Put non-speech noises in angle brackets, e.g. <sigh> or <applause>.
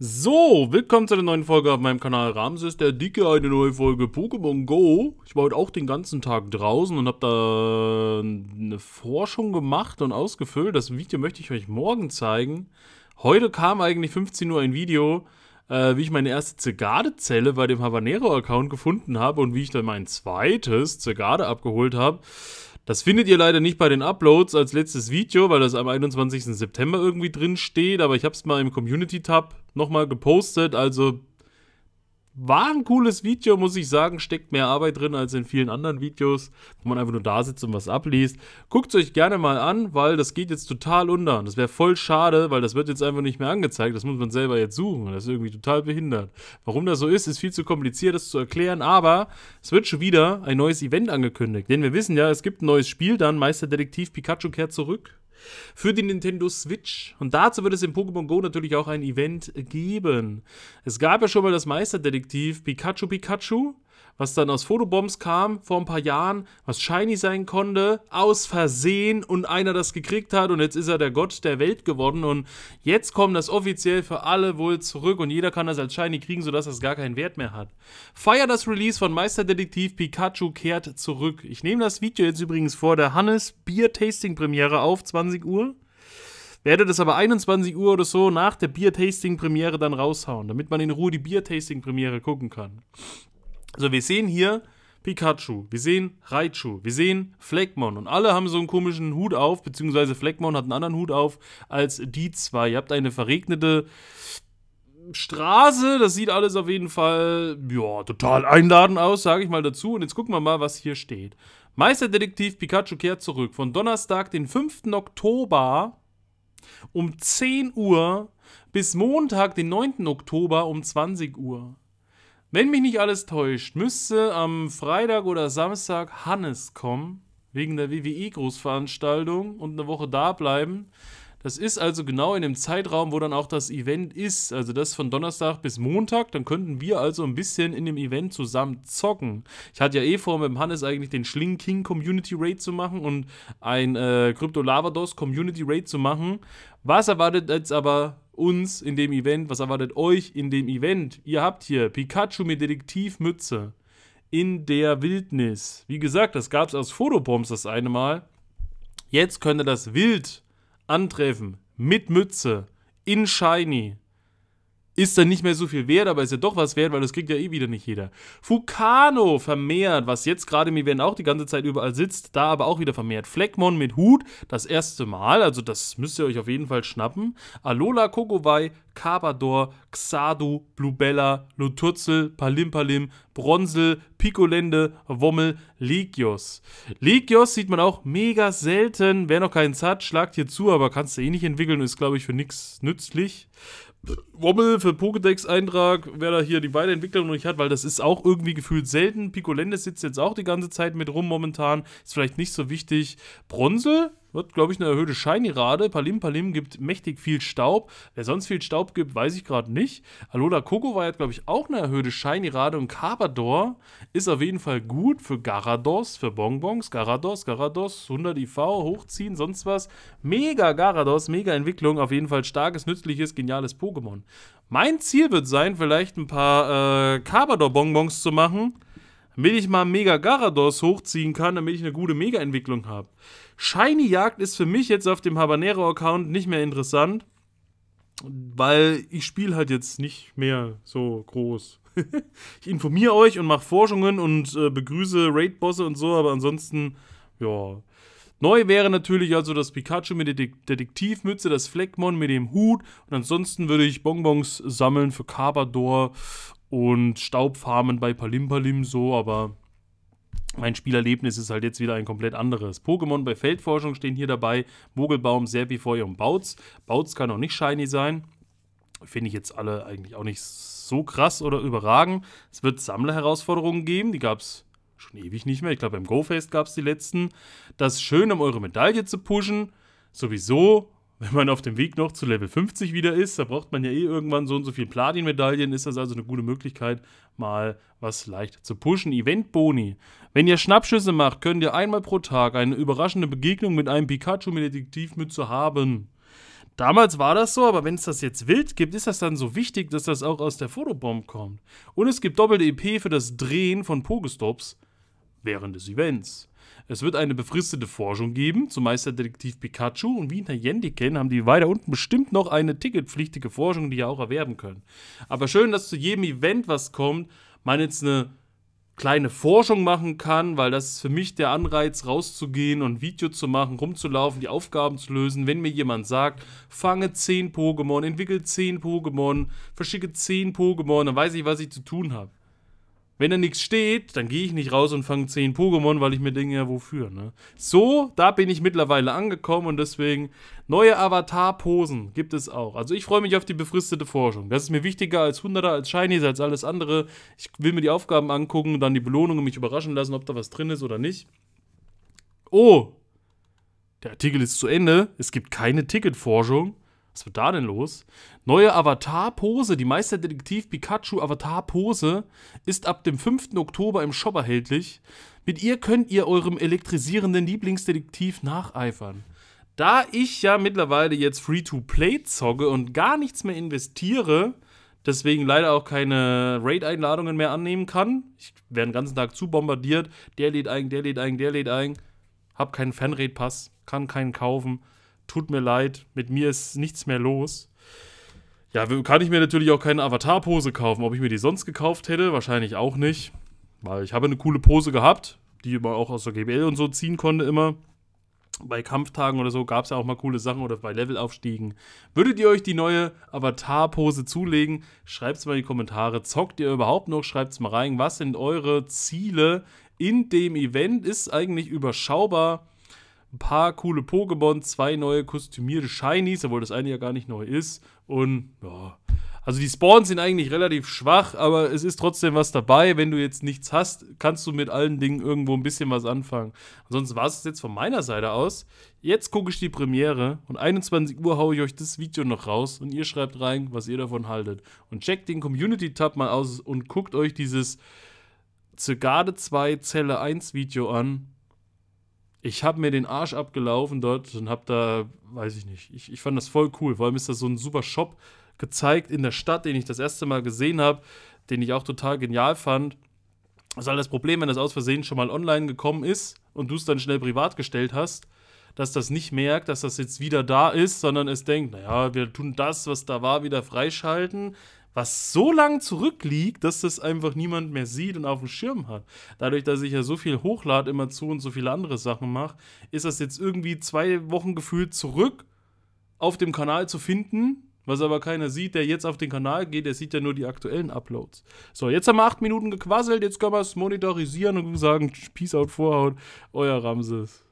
So, willkommen zu einer neuen Folge auf meinem Kanal Ramses, der Dicke, eine neue Folge Pokémon Go. Ich war heute auch den ganzen Tag draußen und habe da ähm, eine Forschung gemacht und ausgefüllt. Das Video möchte ich euch morgen zeigen. Heute kam eigentlich 15 Uhr ein Video, äh, wie ich meine erste Zegade-Zelle bei dem Habanero-Account gefunden habe und wie ich dann mein zweites Zegade abgeholt habe. Das findet ihr leider nicht bei den Uploads als letztes Video, weil das am 21. September irgendwie drin steht, aber ich habe es mal im Community-Tab nochmal gepostet. Also war ein cooles Video, muss ich sagen. Steckt mehr Arbeit drin als in vielen anderen Videos, wo man einfach nur da sitzt und was abliest. Guckt es euch gerne mal an, weil das geht jetzt total unter. das wäre voll schade, weil das wird jetzt einfach nicht mehr angezeigt. Das muss man selber jetzt suchen. Das ist irgendwie total behindert. Warum das so ist, ist viel zu kompliziert, das zu erklären. Aber es wird schon wieder ein neues Event angekündigt. Denn wir wissen ja, es gibt ein neues Spiel dann. Meisterdetektiv Pikachu kehrt zurück für die Nintendo Switch. Und dazu wird es in Pokémon Go natürlich auch ein Event geben. Es gab ja schon mal das Meisterdetektiv Pikachu Pikachu was dann aus Fotobombs kam vor ein paar Jahren, was shiny sein konnte, aus Versehen und einer das gekriegt hat und jetzt ist er der Gott der Welt geworden und jetzt kommt das offiziell für alle wohl zurück und jeder kann das als shiny kriegen, sodass das gar keinen Wert mehr hat. Feier das Release von Meisterdetektiv Pikachu kehrt zurück. Ich nehme das Video jetzt übrigens vor der Hannes Bier Tasting Premiere auf, 20 Uhr werde das aber 21 Uhr oder so nach der Bier-Tasting-Premiere dann raushauen, damit man in Ruhe die Bier-Tasting-Premiere gucken kann. So, wir sehen hier Pikachu, wir sehen Raichu, wir sehen Fleckmon und alle haben so einen komischen Hut auf, beziehungsweise Fleckmon hat einen anderen Hut auf als die zwei. Ihr habt eine verregnete Straße, das sieht alles auf jeden Fall, ja, total einladend aus, sage ich mal dazu. Und jetzt gucken wir mal, was hier steht. Meisterdetektiv Pikachu kehrt zurück von Donnerstag, den 5. Oktober um 10 Uhr bis Montag, den 9. Oktober um 20 Uhr. Wenn mich nicht alles täuscht, müsste am Freitag oder Samstag Hannes kommen, wegen der WWE-Großveranstaltung und eine Woche da bleiben. Das ist also genau in dem Zeitraum, wo dann auch das Event ist. Also das von Donnerstag bis Montag. Dann könnten wir also ein bisschen in dem Event zusammen zocken. Ich hatte ja eh vor, mit dem Hannes eigentlich den Schling King Community Raid zu machen und ein äh, Crypto Lavados Community Raid zu machen. Was erwartet jetzt aber uns in dem Event? Was erwartet euch in dem Event? Ihr habt hier Pikachu mit Detektivmütze in der Wildnis. Wie gesagt, das gab es aus Fotobombs das eine Mal. Jetzt könnt ihr das Wild antreffen mit Mütze in Shiny ist dann nicht mehr so viel wert, aber ist ja doch was wert, weil das kriegt ja eh wieder nicht jeder. Fukano vermehrt, was jetzt gerade im Event auch die ganze Zeit überall sitzt, da aber auch wieder vermehrt. Fleckmon mit Hut, das erste Mal, also das müsst ihr euch auf jeden Fall schnappen. Alola, Kokowai, Kabador, Xadu, Blubella, Luturzel, Palimpalim, Bronzel, Picolende, Wommel, Legios. Legios sieht man auch mega selten. Wer noch keinen hat, schlagt hier zu, aber kannst du eh nicht entwickeln, ist glaube ich für nichts nützlich. Wobbel für Pokédex-Eintrag, wer da hier die Weiterentwicklung noch nicht hat, weil das ist auch irgendwie gefühlt selten. Picolendes sitzt jetzt auch die ganze Zeit mit rum momentan, ist vielleicht nicht so wichtig. Bronzel wird, glaube ich, eine erhöhte Scheinirade. Palim Palim gibt mächtig viel Staub. Wer sonst viel Staub gibt, weiß ich gerade nicht. Alola Kokowai hat, glaube ich, auch eine erhöhte Scheinirade. Und Carbador ist auf jeden Fall gut für Garados, für Bonbons. Garados, Garados, 100 IV, hochziehen, sonst was. Mega Garados, mega Entwicklung. Auf jeden Fall starkes, nützliches, geniales Pokémon. Mein Ziel wird sein, vielleicht ein paar äh, Carbador-Bonbons zu machen damit ich mal Mega Garados hochziehen kann, damit ich eine gute Mega-Entwicklung habe. Shiny Jagd ist für mich jetzt auf dem Habanero-Account nicht mehr interessant, weil ich spiele halt jetzt nicht mehr so groß. <laughs> ich informiere euch und mache Forschungen und äh, begrüße Raid-Bosse und so, aber ansonsten, ja. Neu wäre natürlich also das Pikachu mit der De Detektivmütze, das Fleckmon mit dem Hut und ansonsten würde ich Bonbons sammeln für Carbador und Staubfarmen bei Palimpalim so, aber mein Spielerlebnis ist halt jetzt wieder ein komplett anderes. Pokémon bei Feldforschung stehen hier dabei. Mogelbaum, Serpifeu und Bautz. Bautz kann auch nicht shiny sein. Finde ich jetzt alle eigentlich auch nicht so krass oder überragend. Es wird Sammlerherausforderungen geben, die gab es schon ewig nicht mehr. Ich glaube, beim GoFest gab es die letzten. Das ist schön, um eure Medaille zu pushen. Sowieso wenn man auf dem Weg noch zu Level 50 wieder ist, da braucht man ja eh irgendwann so und so viel Platin-Medaillen, ist das also eine gute Möglichkeit, mal was leicht zu pushen. Event-Boni. Wenn ihr Schnappschüsse macht, könnt ihr einmal pro Tag eine überraschende Begegnung mit einem Pikachu mit Detektivmütze haben. Damals war das so, aber wenn es das jetzt wild gibt, ist das dann so wichtig, dass das auch aus der Fotobomb kommt. Und es gibt doppelte EP für das Drehen von Pogestops während des Events. Es wird eine befristete Forschung geben zum Meisterdetektiv Pikachu und wie in der Jendiken haben die weiter unten bestimmt noch eine ticketpflichtige Forschung, die ihr auch erwerben könnt. Aber schön, dass zu jedem Event, was kommt, man jetzt eine kleine Forschung machen kann, weil das ist für mich der Anreiz, rauszugehen und Video zu machen, rumzulaufen, die Aufgaben zu lösen. Wenn mir jemand sagt, fange 10 Pokémon, entwickle 10 Pokémon, verschicke 10 Pokémon, dann weiß ich, was ich zu tun habe. Wenn da nichts steht, dann gehe ich nicht raus und fange 10 Pokémon, weil ich mir denke, ja, wofür, ne? So, da bin ich mittlerweile angekommen und deswegen neue Avatar-Posen gibt es auch. Also ich freue mich auf die befristete Forschung. Das ist mir wichtiger als Hunderter, als Shinies, als alles andere. Ich will mir die Aufgaben angucken, und dann die Belohnung und mich überraschen lassen, ob da was drin ist oder nicht. Oh! Der Artikel ist zu Ende. Es gibt keine Ticketforschung. Was wird da denn los? Neue Avatar-Pose, die Meisterdetektiv Pikachu Avatar-Pose ist ab dem 5. Oktober im Shop erhältlich. Mit ihr könnt ihr eurem elektrisierenden Lieblingsdetektiv nacheifern. Da ich ja mittlerweile jetzt Free-to-Play zocke und gar nichts mehr investiere, deswegen leider auch keine Raid-Einladungen mehr annehmen kann. Ich werde den ganzen Tag zu bombardiert. Der lädt ein, der lädt ein, der lädt ein. Hab keinen Fan-Raid-Pass, kann keinen kaufen tut mir leid, mit mir ist nichts mehr los. Ja, kann ich mir natürlich auch keine Avatar-Pose kaufen. Ob ich mir die sonst gekauft hätte, wahrscheinlich auch nicht. Weil ich habe eine coole Pose gehabt, die man auch aus der GBL und so ziehen konnte immer. Bei Kampftagen oder so gab es ja auch mal coole Sachen oder bei Levelaufstiegen. Würdet ihr euch die neue Avatar-Pose zulegen? Schreibt es mal in die Kommentare. Zockt ihr überhaupt noch? Schreibt es mal rein. Was sind eure Ziele in dem Event? Ist eigentlich überschaubar ein paar coole Pokémon, zwei neue kostümierte Shinies, obwohl das eine ja gar nicht neu ist. Und ja. Also die Spawns sind eigentlich relativ schwach, aber es ist trotzdem was dabei. Wenn du jetzt nichts hast, kannst du mit allen Dingen irgendwo ein bisschen was anfangen. Ansonsten war es jetzt von meiner Seite aus. Jetzt gucke ich die Premiere und 21 Uhr haue ich euch das Video noch raus und ihr schreibt rein, was ihr davon haltet. Und checkt den Community-Tab mal aus und guckt euch dieses Zygade 2 Zelle 1 Video an ich habe mir den Arsch abgelaufen dort und habe da, weiß ich nicht, ich, ich fand das voll cool. Vor allem ist das so ein super Shop gezeigt in der Stadt, den ich das erste Mal gesehen habe, den ich auch total genial fand. Das ist halt das Problem, wenn das aus Versehen schon mal online gekommen ist und du es dann schnell privat gestellt hast, dass das nicht merkt, dass das jetzt wieder da ist, sondern es denkt, naja, wir tun das, was da war, wieder freischalten, was so lang zurückliegt, dass das einfach niemand mehr sieht und auf dem Schirm hat. Dadurch, dass ich ja so viel hochlade immer zu und so viele andere Sachen mache, ist das jetzt irgendwie zwei Wochen gefühlt zurück auf dem Kanal zu finden, was aber keiner sieht, der jetzt auf den Kanal geht, der sieht ja nur die aktuellen Uploads. So, jetzt haben wir acht Minuten gequasselt, jetzt können wir es monetarisieren und sagen, Peace out, Vorhaut, euer Ramses.